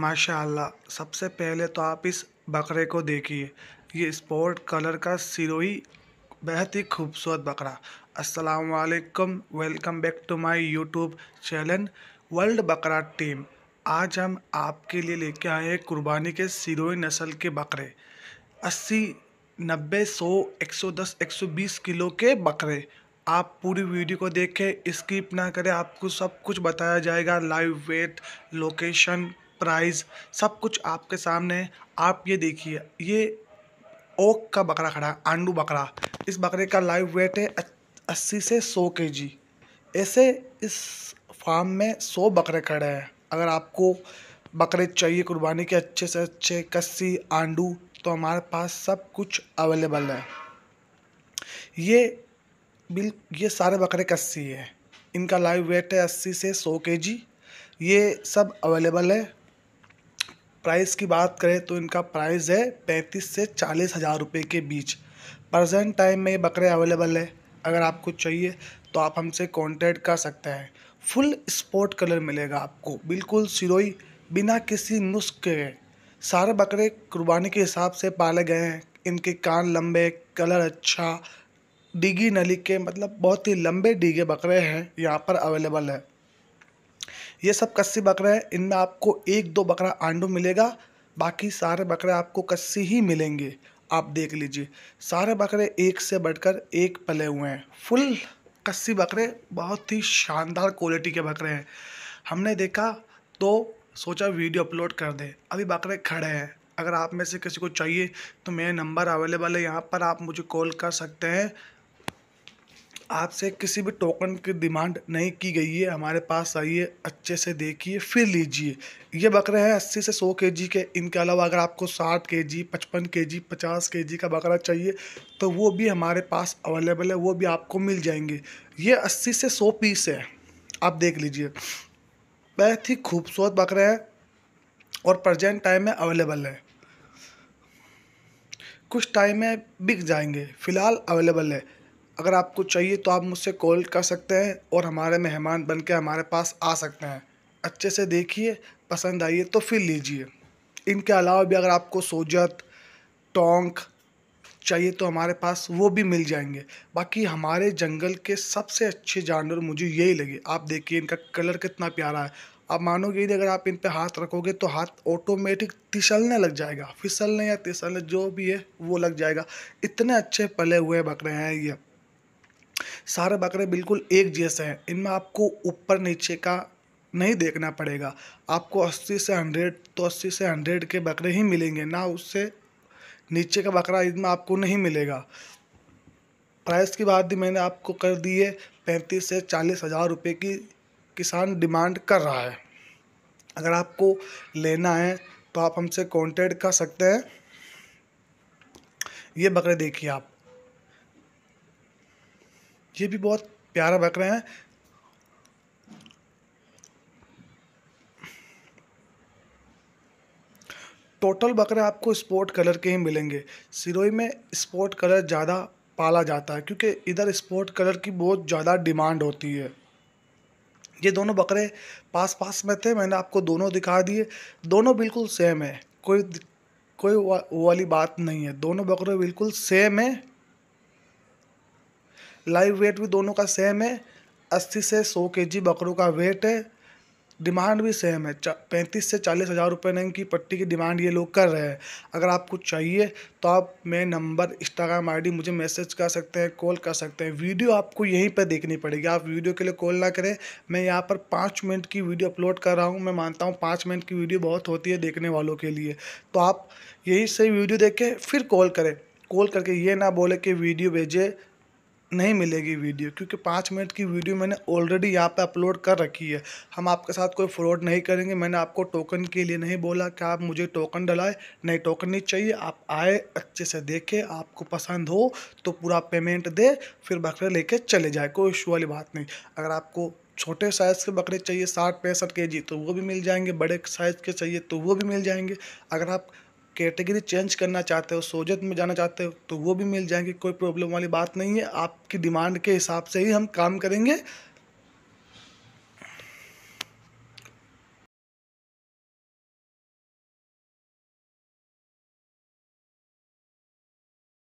माशाल्लाह सबसे पहले तो आप इस बकरे को देखिए ये स्पोर्ट कलर का सिरोही बेहद ही खूबसूरत बकरा अस्सलाम वालेकुम welcome back to my YouTube channel world बकरा टीम आज हम आपके लिए लेके आए हैं कुर्बानी के सिरोही नस्ल के बकरे अस्सी नब्बे सौ एक सौ दस एक सौ बीस किलो के बकरे आप पूरी वीडियो को देखें स्किप ना करें आपको सब कुछ बताया जाएगा लाइव वेट लोकेशन प्राइस सब कुछ आपके सामने आप ये देखिए ये ओक का बकरा खड़ा है आंडू बकरा इस बकरे का लाइव वेट है अस्सी से सौ के जी ऐसे इस फार्म में सौ बकरे खड़े हैं अगर आपको बकरे चाहिए कुर्बानी के अच्छे से अच्छे कस्सी आंडू तो हमारे पास सब कुछ अवेलेबल है ये बिल ये सारे बकरे कस्सी है इनका लाइव वेट है अस्सी से सौ के जी ये सब अवेलेबल है प्राइस की बात करें तो इनका प्राइस है पैंतीस से चालीस हज़ार रुपये के बीच प्रजेंट टाइम में ये बकरे अवेलेबल है अगर आपको चाहिए तो आप हमसे कॉन्टेक्ट कर सकते हैं फुल स्पोर्ट कलर मिलेगा आपको बिल्कुल सिरोई बिना किसी नुस्ख के सारे बकरे कुर्बानी के हिसाब से पाले गए हैं इनके कान लंबे कलर अच्छा डिगी नली के मतलब बहुत ही लंबे डीगे बकरे हैं यहाँ पर अवेलेबल है ये सब कस्सी बकरे हैं इनमें आपको एक दो बकरा आंडू मिलेगा बाकी सारे बकरे आपको कस्सी ही मिलेंगे आप देख लीजिए सारे बकरे एक से बढ़कर एक पले हुए हैं फुल कस्सी बकरे बहुत ही शानदार क्वालिटी के बकरे हैं हमने देखा तो सोचा वीडियो अपलोड कर दें अभी बकरे खड़े हैं अगर आप में से किसी को चाहिए तो मेरा नंबर अवेलेबल है यहाँ पर आप मुझे कॉल कर सकते हैं आपसे किसी भी टोकन की डिमांड नहीं की गई है हमारे पास आइए अच्छे से देखिए फिर लीजिए ये बकरे हैं अस्सी से सौ के जी के इनके अलावा अगर आपको साठ के जी पचपन के जी पचास के जी का बकरा चाहिए तो वो भी हमारे पास अवेलेबल है वो भी आपको मिल जाएंगे ये अस्सी से सौ पीस है आप देख लीजिए बहुत ही खूबसूरत बकरे हैं और प्रजेंट टाइम में अवेलेबल है कुछ टाइम में बिक जाएंगे फ़िलहाल अवेलेबल है अगर आपको चाहिए तो आप मुझसे कॉल कर सकते हैं और हमारे मेहमान बन के हमारे पास आ सकते हैं अच्छे से देखिए पसंद आइए तो फिर लीजिए इनके अलावा भी अगर आपको सोजत टोंक चाहिए तो हमारे पास वो भी मिल जाएंगे बाकी हमारे जंगल के सबसे अच्छे जानवर मुझे यही लगे आप देखिए इनका कलर कितना प्यारा है आप मानोगे ही अगर आप इन पर हाथ रखोगे तो हाथ ऑटोमेटिक तिसलने लग जाएगा फिसलने या तिसलने जो भी है वो लग जाएगा इतने अच्छे पले हुए बकरे हैं ये सारे बकरे बिल्कुल एक जैसे हैं इनमें आपको ऊपर नीचे का नहीं देखना पड़ेगा आपको 80 से 100 तो 80 से 100 के बकरे ही मिलेंगे ना उससे नीचे का बकरा इसमें आपको नहीं मिलेगा प्राइस की बात भी मैंने आपको कर दी है पैंतीस से चालीस हज़ार रुपये की किसान डिमांड कर रहा है अगर आपको लेना है तो आप हमसे कांटेक्ट कर सकते हैं ये बकरे देखिए आप ये भी बहुत प्यारा बक रहे हैं टोटल बकरे आपको स्पोर्ट कलर के ही मिलेंगे सिरोई में स्पोर्ट कलर ज़्यादा पाला जाता है क्योंकि इधर स्पोर्ट कलर की बहुत ज़्यादा डिमांड होती है ये दोनों बकरे पास पास में थे मैंने आपको दोनों दिखा दिए दोनों बिल्कुल सेम है कोई कोई वो वाली बात नहीं है दोनों बकरे बिल्कुल सेम है लाइव वेट भी दोनों का सेम है अस्सी से सौ के जी बकरों का वेट है डिमांड भी सेम है पैंतीस से चालीस हज़ार रुपये नंग की पट्टी की डिमांड ये लोग कर रहे हैं अगर आपको चाहिए तो आप मेरे नंबर इंस्टाग्राम आईडी मुझे मैसेज कर सकते हैं कॉल कर सकते हैं वीडियो आपको यहीं पर देखनी पड़ेगी आप वीडियो के लिए कॉल ना करें मैं यहाँ पर पाँच मिनट की वीडियो अपलोड कर रहा हूँ मैं मानता हूँ पाँच मिनट की वीडियो बहुत होती है देखने वालों के लिए तो आप यहीं से वीडियो देखें फिर कॉल करें कॉल करके ये ना बोले कि वीडियो भेजे नहीं मिलेगी वीडियो क्योंकि पाँच मिनट की वीडियो मैंने ऑलरेडी यहाँ पे अपलोड कर रखी है हम आपके साथ कोई फ्रॉड नहीं करेंगे मैंने आपको टोकन के लिए नहीं बोला कि आप मुझे टोकन डलाए नहीं टोकन नहीं चाहिए आप आए अच्छे से देखें आपको पसंद हो तो पूरा पेमेंट दे फिर बकरे लेके चले जाए कोई इशू वाली बात नहीं अगर आपको छोटे साइज़ के बकरे चाहिए साठ पैंसठ के जी तो वो भी मिल जाएंगे बड़े साइज़ के चाहिए तो वो भी मिल जाएंगे अगर आप कैटेगरी चेंज करना चाहते हो सोजत में जाना चाहते हो तो वो भी मिल जाएंगे कोई प्रॉब्लम वाली बात नहीं है आपकी डिमांड के हिसाब से ही हम काम करेंगे